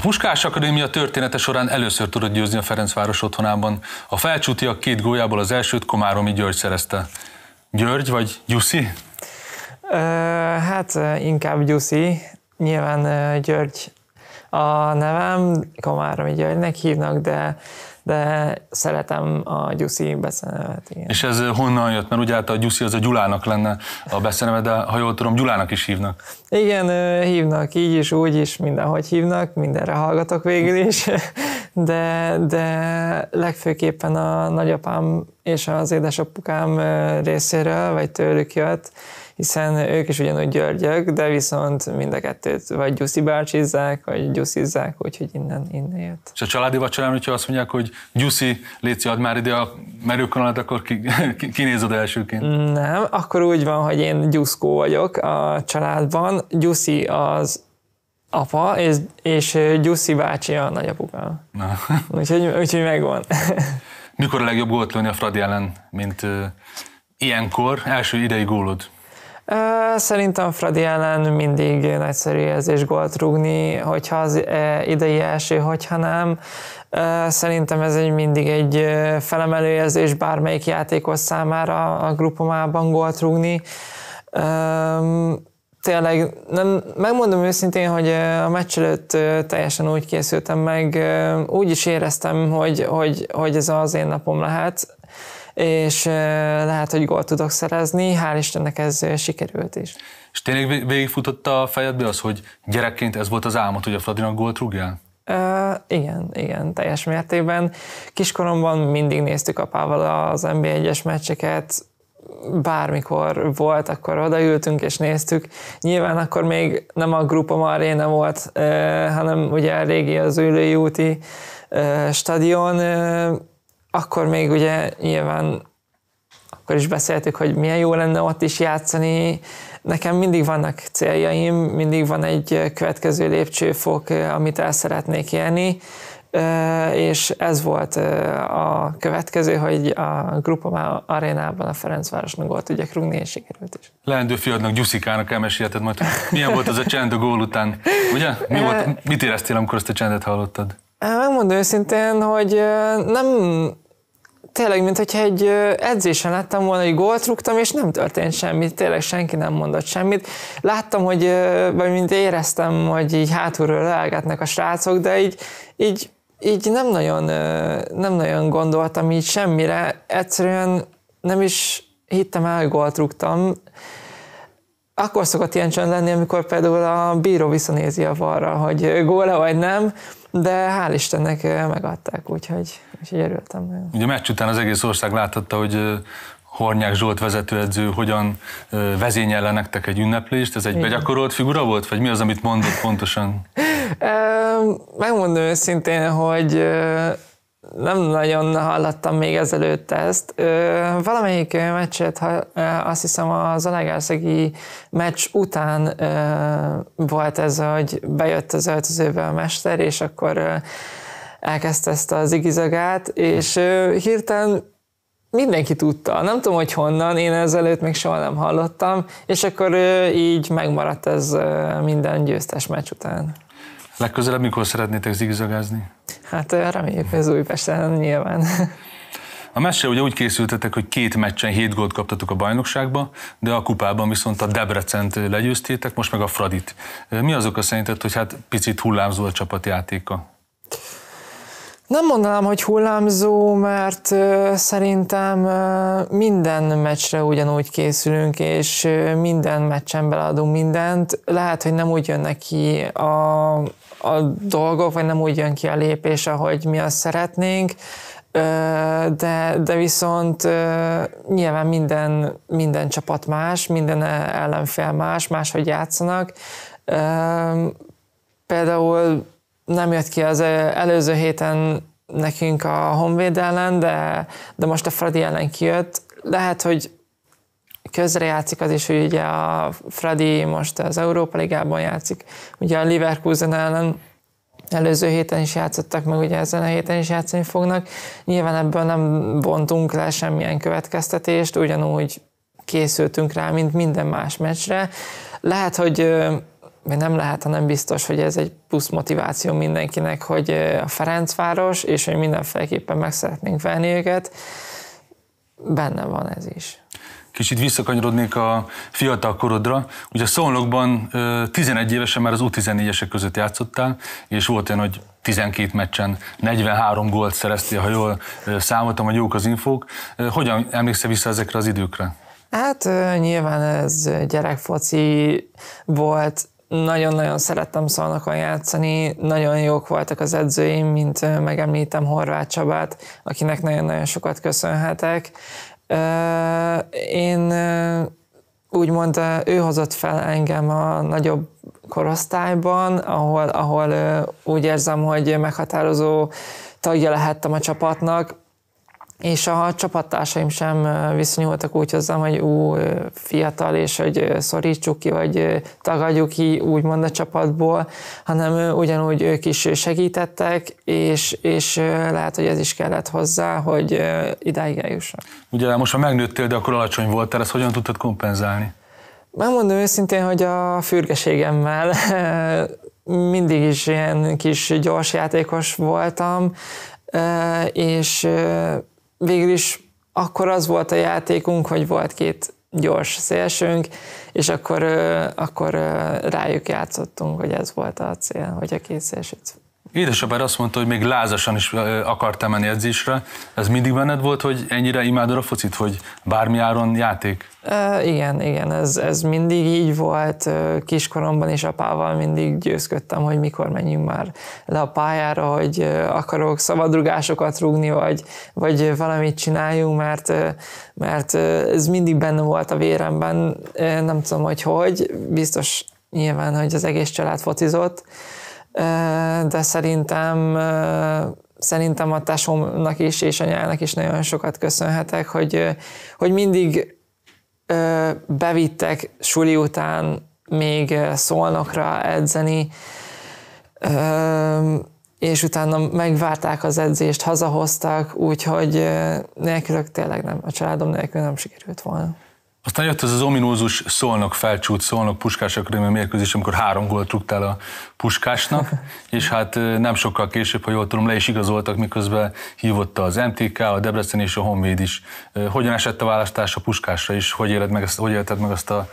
Puskás Akadémia története során először tudott győzni a Ferencváros otthonában. A felcsútiak két góljából az elsőt Komáromi György szerezte. György vagy Gyuszi? hát inkább Gyuszi. Nyilván György a nevem, Komáromi Györgynek hívnak, de de szeretem a Gyuszi beszenevet. Igen. És ez honnan jött? Mert ugye hát a Gyuszi az a Gyulának lenne a beszeneve, de ha jól tudom, Gyulának is hívnak. Igen, hívnak így is, úgy is, mindenhogy hívnak, mindenre hallgatok végül is, de, de legfőképpen a nagyapám és az édesapukám részéről, vagy tőlük jött, hiszen ők is ugyanúgy györgyök, de viszont mind a kettőt vagy gyuszi bácsizzák, vagy gyuszizzák, úgyhogy innen, innen jött. És a családi vacsorán, hogyha azt mondják, hogy gyuszi, léci, ad már ide a merőkanalat, akkor ki, ki, kinézod elsőként? Nem, akkor úgy van, hogy én gyuszkó vagyok a családban, gyuszi az apa, és, és Gyuszi bácsi a nagyapukám. Na. Úgyhogy, úgyhogy megvan. Mikor a legjobb gólt lőni a Fradi ellen, mint uh, ilyenkor, első idei gólod? Szerintem Fradi ellen mindig nagyszerű érzés gólt rúgni, hogyha az idei első, hogyha nem. Szerintem ez egy mindig egy felemelő érzés bármelyik játékos számára a grupomában gólt rúgni. Tényleg, nem, megmondom őszintén, hogy a meccs előtt teljesen úgy készültem meg, úgy is éreztem, hogy, hogy, hogy ez az én napom lehet és lehet, hogy gólt tudok szerezni, hál' Istennek ez sikerült is. És tényleg végigfutott a fejedbe az, hogy gyerekként ez volt az álmod, hogy a Fradinak gólt rúgjál? Uh, igen, igen, teljes mértékben. Kiskoromban mindig néztük apával az NBA 1-es meccseket, bármikor volt, akkor odaültünk és néztük. Nyilván akkor még nem a Grupa Aréna volt, uh, hanem ugye a régi az ülői úti uh, stadion, uh, akkor még ugye nyilván akkor is beszéltük, hogy milyen jó lenne ott is játszani. Nekem mindig vannak céljaim, mindig van egy következő lépcsőfok, amit el szeretnék élni, és ez volt a következő, hogy a Grupa arénában a Ferencvárosnak volt tudjak rúgni, és sikerült is. Leendő fiadnak, Gyuszikának elmesélheted majd, milyen volt az a csend a gól után, ugye? Mi volt, mit éreztél, amikor ezt a csendet hallottad? Megmondom őszintén, hogy nem tényleg, mint hogyha egy edzésen láttam volna, hogy gólt rúgtam, és nem történt semmi, tényleg senki nem mondott semmit. Láttam, hogy, vagy mint éreztem, hogy így hátulról leállgatnak a srácok, de így, így, így nem, nagyon, nem nagyon gondoltam így semmire, egyszerűen nem is hittem el, hogy gólt rúgtam. Akkor szokott ilyen csönd lenni, amikor például a bíró visszanézi a varra, hogy góla vagy nem, de hál' Istennek megadták, úgyhogy és így örültem Ugye a meccs után az egész ország láthatta, hogy Hornyák Zsolt vezetőedző hogyan vezényel le nektek egy ünneplést? Ez egy Igen. begyakorolt figura volt, vagy mi az, amit mondott pontosan? Megmondom őszintén, hogy nem nagyon hallottam még ezelőtt ezt. Valamelyik meccset, ha azt hiszem az Alegerszegi meccs után volt ez, hogy bejött az öltözőbe a mester, és akkor elkezdte ezt az igizagát, és hirtelen mindenki tudta. Nem tudom, hogy honnan, én ezelőtt még soha nem hallottam, és akkor így megmaradt ez minden győztes meccs után. Legközelebb mikor szeretnétek zigzagázni? Hát reméljük, hogy az Újpesten nyilván. A messe ugye úgy készültetek, hogy két meccsen hét gólt kaptatok a bajnokságba, de a kupában viszont a Debrecent legyőztétek, most meg a Fradit. Mi azok a szerinted, hogy hát picit hullámzó a csapatjátéka? Nem mondanám, hogy hullámzó, mert szerintem minden meccsre ugyanúgy készülünk, és minden meccsen beleadunk mindent. Lehet, hogy nem úgy jön ki a, a dolgok, vagy nem úgy jön ki a lépés, ahogy mi azt szeretnénk, de, de viszont nyilván minden, minden csapat más, minden ellenfél más, máshogy játszanak. Például nem jött ki az előző héten nekünk a Honvéd ellen, de, de most a Fradi ellen kijött. Lehet, hogy közrejátszik az is, hogy ugye a Fradi most az Európa Ligában játszik, ugye a Leverkusen ellen előző héten is játszottak, meg ugye ezen a héten is játszani fognak. Nyilván ebből nem bontunk le semmilyen következtetést, ugyanúgy készültünk rá, mint minden más meccsre. Lehet, hogy vagy nem lehet, hanem biztos, hogy ez egy plusz motiváció mindenkinek, hogy a Ferencváros, és hogy mindenféleképpen meg szeretnénk venni őket, benne van ez is. Kicsit visszakanyarodnék a fiatal korodra. Ugye Szolnokban 11 évesen már az U14-esek között játszottál, és volt olyan, hogy 12 meccsen 43 gólt szereztél, ha jól számoltam, hogy jók az infók. Hogyan emlékszel vissza ezekre az időkre? Hát nyilván ez gyerekfoci volt, nagyon-nagyon szerettem szolnokon játszani, nagyon jók voltak az edzőim, mint megemlítem Horváth Csabát, akinek nagyon-nagyon sokat köszönhetek. Én úgymond ő hozott fel engem a nagyobb korosztályban, ahol, ahol úgy érzem, hogy meghatározó tagja lehettem a csapatnak, és a csapattársaim sem viszonyultak úgy hozzám, hogy ú, fiatal, és hogy szorítsuk ki, vagy tagadjuk ki úgymond a csapatból, hanem ugyanúgy ők is segítettek, és, és lehet, hogy ez is kellett hozzá, hogy idáig eljussak. Ugye most, ha megnőttél, de akkor alacsony voltál, ezt hogyan tudtad kompenzálni? Megmondom őszintén, hogy a fürgeségemmel mindig is ilyen kis gyors játékos voltam, és végül is akkor az volt a játékunk, hogy volt két gyors szélsőnk, és akkor, akkor rájuk játszottunk, hogy ez volt a cél, hogy a két szélsőt Édesapád azt mondta, hogy még lázasan is akartál menni edzésre. Ez mindig benned volt, hogy ennyire imádod a focit, hogy bármi áron játék? E, igen, igen, ez, ez mindig így volt. Kiskoromban is apával mindig győzködtem, hogy mikor menjünk már le a pályára, hogy akarok szabadrugásokat rúgni, vagy, vagy valamit csináljunk, mert, mert ez mindig benne volt a véremben. Nem tudom, hogy hogy. Biztos nyilván, hogy az egész család focizott de szerintem szerintem a tesómnak is és anyának is nagyon sokat köszönhetek, hogy, hogy mindig bevittek suli után még szolnokra edzeni, és utána megvárták az edzést, hazahoztak, úgyhogy nélkülök tényleg nem, a családom nélkül nem sikerült volna. Aztán jött az az ominózus szolnok felcsút, szolnok puskás akadémia mérkőzés, amikor három gólt rúgtál a puskásnak, és hát nem sokkal később, ha jól tudom, le is igazoltak, miközben hívott az MTK, a Debrecen és a Honvéd is. Hogyan esett a választás a puskásra, és hogy, éled meg hogy élted meg azt a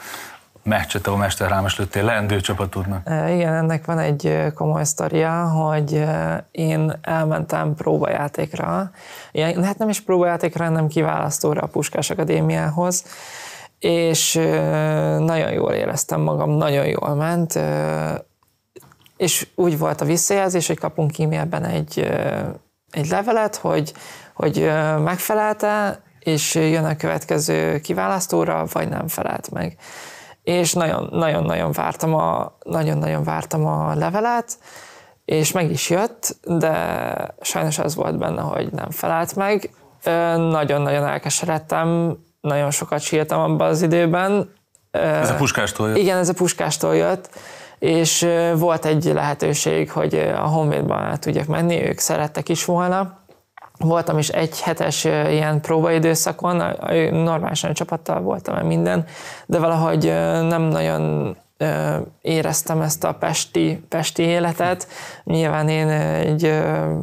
meccset, ahol mesterhámos lőttél, leendő csapatodnak? Igen, ennek van egy komoly sztoria, hogy én elmentem próbajátékra, hát nem is próbajátékra, hanem kiválasztóra a Puskás Akadémiához, és nagyon jól éreztem magam, nagyon jól ment, és úgy volt a visszajelzés, hogy kapunk e-mailben egy, egy levelet, hogy, hogy megfelelte, és jön a következő kiválasztóra, vagy nem felelt meg. És nagyon-nagyon vártam a, nagyon-nagyon vártam a levelet, és meg is jött, de sajnos az volt benne, hogy nem felelt meg. Nagyon-nagyon elkeseredtem, nagyon sokat sírtam abban az időben. Ez a puskástól jött? Igen, ez a puskástól jött, és volt egy lehetőség, hogy a Honvédban el tudjak menni, ők szerettek is volna. Voltam is egy hetes ilyen próbaidőszakon, normálisan csapattal voltam minden, de valahogy nem nagyon éreztem ezt a pesti, pesti életet. Nyilván én egy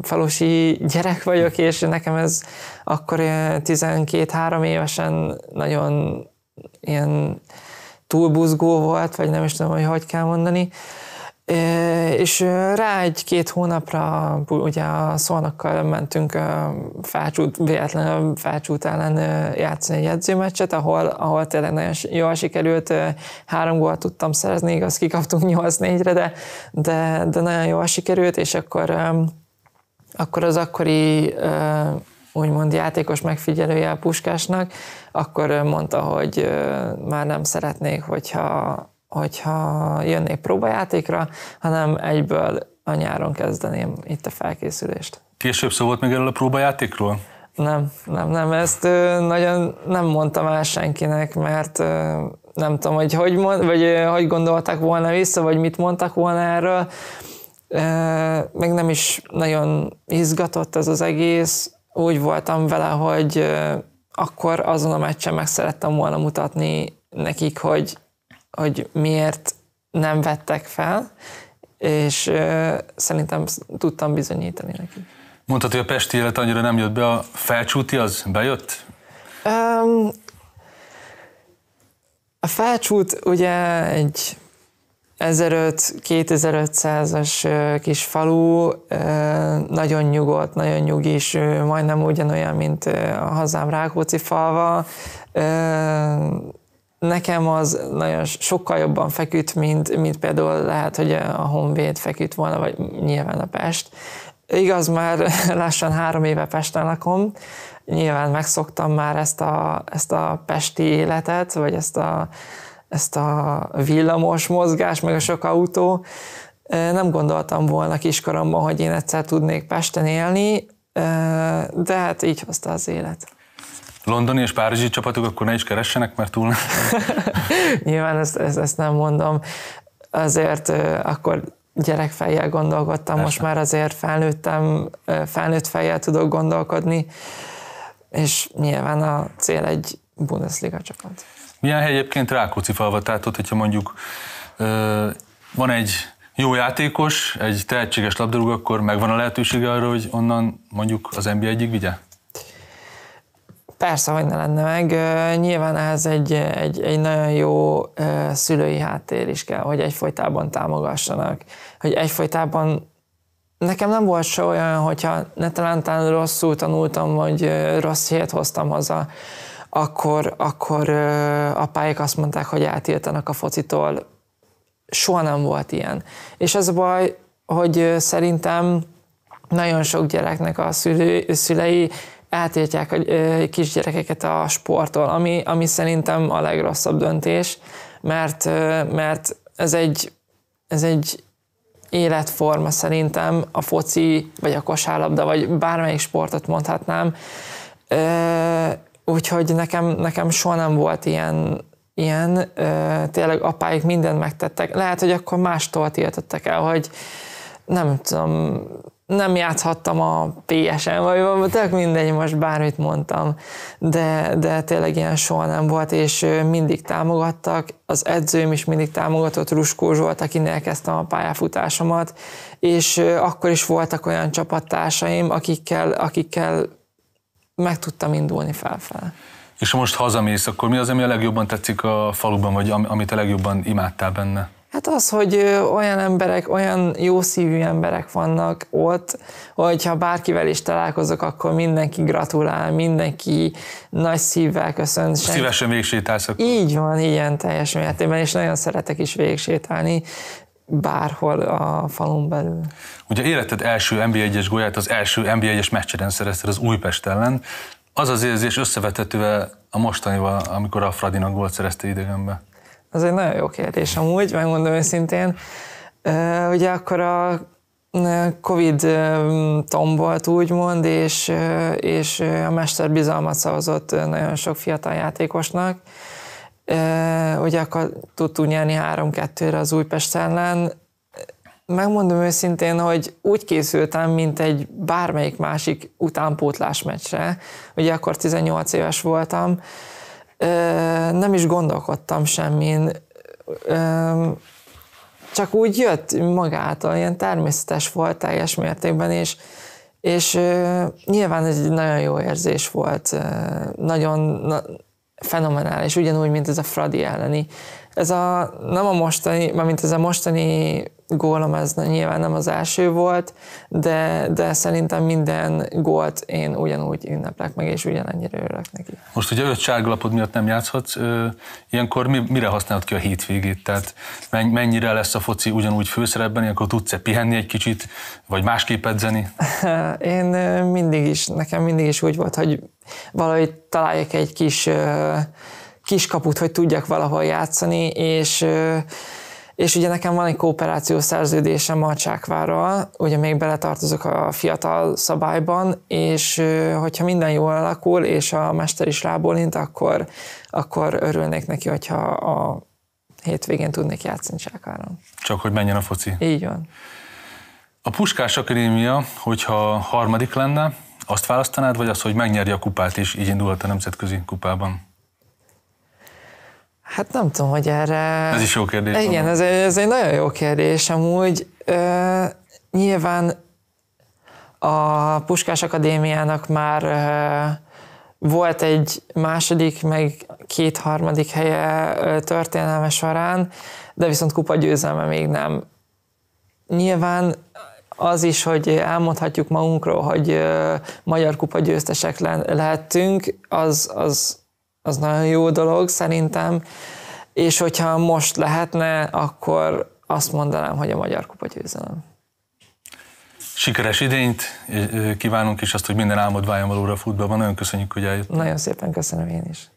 falusi gyerek vagyok, és nekem ez akkor 12-3 évesen nagyon ilyen túlbuzgó volt, vagy nem is tudom, hogy hogy kell mondani. És rá egy-két hónapra ugye a szolnokkal mentünk felcsút, véletlenül felcsút ellen játszani egy edzőmeccset, ahol, ahol tényleg nagyon jól sikerült, három gólt tudtam szerezni, igaz, kikaptunk 8-4-re, de, de, de nagyon jól sikerült, és akkor, akkor az akkori úgymond játékos megfigyelője a Puskásnak, akkor mondta, hogy már nem szeretnék, hogyha hogyha jönnék próbajátékra, hanem egyből a nyáron kezdeném itt a felkészülést. Később szó volt még erről a próbajátékról? Nem, nem, nem, ezt nagyon nem mondtam el senkinek, mert nem tudom, hogy hogy, mond, vagy, hogy gondoltak volna vissza, vagy mit mondtak volna erről. Meg nem is nagyon izgatott ez az egész. Úgy voltam vele, hogy akkor azon a meccsen meg szerettem volna mutatni nekik, hogy hogy miért nem vettek fel, és ö, szerintem tudtam bizonyítani neki. Mondtad, hogy a pesti élet annyira nem jött be, a felcsúti az bejött? Um, a felcsút ugye egy 1500-2500-as kis falu, nagyon nyugodt, nagyon nyugis, majdnem ugyanolyan, mint a hazám Rákóczi falva nekem az nagyon sokkal jobban feküdt, mint, mint például lehet, hogy a Honvéd feküdt volna, vagy nyilván a Pest. Igaz, már lassan három éve Pesten lakom, nyilván megszoktam már ezt a, ezt a pesti életet, vagy ezt a, ezt a villamos mozgás, meg a sok autó. Nem gondoltam volna kiskoromban, hogy én egyszer tudnék Pesten élni, de hát így hozta az élet londoni és párizsi csapatok akkor ne is keressenek, mert túl... Nyilván ezt, ezt, ezt nem mondom. Azért akkor gyerekfejjel gondolkodtam, Persze. most már azért felnőttem, felnőtt fejjel tudok gondolkodni, és nyilván a cél egy Bundesliga csapat. Milyen hely egyébként Rákóczi falva? Tehát ott, hogyha mondjuk van egy jó játékos, egy tehetséges labdarúg, akkor megvan a lehetősége arra, hogy onnan mondjuk az NBA egyik vigye? Persze, hogy ne lenne meg. Nyilván ehhez egy, egy, egy nagyon jó szülői háttér is kell, hogy egyfolytában támogassanak. Hogy egyfolytában nekem nem volt se olyan, hogyha talán rosszul tanultam, vagy rossz hét hoztam haza, akkor, akkor apáik azt mondták, hogy átiltanak a focitól. Soha nem volt ilyen. És ez a baj, hogy szerintem nagyon sok gyereknek a szülő, szülei eltiltják a kisgyerekeket a sporttól, ami, ami szerintem a legrosszabb döntés, mert, mert ez egy, ez egy életforma szerintem, a foci, vagy a kosárlabda, vagy bármelyik sportot mondhatnám. Úgyhogy nekem, nekem soha nem volt ilyen, ilyen, tényleg apáik mindent megtettek. Lehet, hogy akkor mástól tiltottak el, hogy nem tudom, nem játszhattam a PS-en, vagy tök mindegy, most bármit mondtam, de, de tényleg ilyen soha nem volt, és mindig támogattak, az edzőm is mindig támogatott, Ruskó Zsolt, akinél kezdtem a pályafutásomat, és akkor is voltak olyan csapattársaim, akikkel, akikkel meg tudtam indulni felfelé. És most hazamész, akkor mi az, ami a legjobban tetszik a faluban, vagy amit a legjobban imádtál benne? Hát az, hogy olyan emberek, olyan jó szívű emberek vannak ott, hogyha bárkivel is találkozok, akkor mindenki gratulál, mindenki nagy szívvel köszön. Szívesen végsétálsz akkor. Így van, ilyen teljes mértékben, és nagyon szeretek is végsétálni bárhol a falon belül. Ugye életed első mb 1 es golyát az első mb 1 es meccseden szerezted az Újpest ellen. Az az érzés összevetetővel a mostanival, amikor a Fradinak gólt szerezte idegenbe. Ez egy nagyon jó kérdés amúgy, megmondom őszintén. Ugye akkor a Covid tombolt úgymond, és, és a mester bizalmat szavazott nagyon sok fiatal játékosnak. Ugye akkor tudtunk nyerni 3-2-re az Újpest ellen. Megmondom őszintén, hogy úgy készültem, mint egy bármelyik másik utánpótlás meccsre. Ugye akkor 18 éves voltam, nem is gondolkodtam semmin, csak úgy jött magától, ilyen természetes volt teljes mértékben, és, és nyilván ez egy nagyon jó érzés volt, nagyon na, fenomenális, ugyanúgy, mint ez a Fradi elleni. Ez a, nem a mostani, mint ez a mostani gólom ez nyilván nem az első volt, de, de szerintem minden gólt én ugyanúgy ünneplek meg, és ugyanennyire örülök neki. Most ugye öt sárgalapod miatt nem játszhatsz, ilyenkor mi, mire használod ki a hétvégét? Tehát mennyire lesz a foci ugyanúgy főszerepben, ilyenkor tudsz-e pihenni egy kicsit, vagy másképp edzeni? Én mindig is, nekem mindig is úgy volt, hogy valahogy találjak egy kis, kis kaput, hogy tudjak valahol játszani, és és ugye nekem van egy kooperációs szerződésem a Csákvárral, ugye még beletartozok a fiatal szabályban, és hogyha minden jól alakul, és a mester is rábólint, akkor, akkor örülnék neki, hogyha a hétvégén tudnék játszani Csákváron. Csak hogy menjen a foci. Így van. A Puskás Akadémia, hogyha harmadik lenne, azt választanád, vagy az, hogy megnyerje a kupát, és így indulhat a nemzetközi kupában? Hát nem tudom, hogy erre... Ez is jó kérdés. Igen, ez ez, ez egy nagyon jó kérdés. Amúgy ö, nyilván a Puskás Akadémiának már ö, volt egy második, meg két harmadik helye ö, történelme során, de viszont kupa győzelme még nem. Nyilván az is, hogy elmondhatjuk magunkról, hogy ö, magyar kupa győztesek le, lehettünk, az, az az nagyon jó dolog szerintem, és hogyha most lehetne, akkor azt mondanám, hogy a Magyar Kupa győzelem. Sikeres idényt kívánunk, és azt, hogy minden álmod váljon valóra futballban. Nagyon köszönjük, hogy eljött. Nagyon szépen köszönöm én is.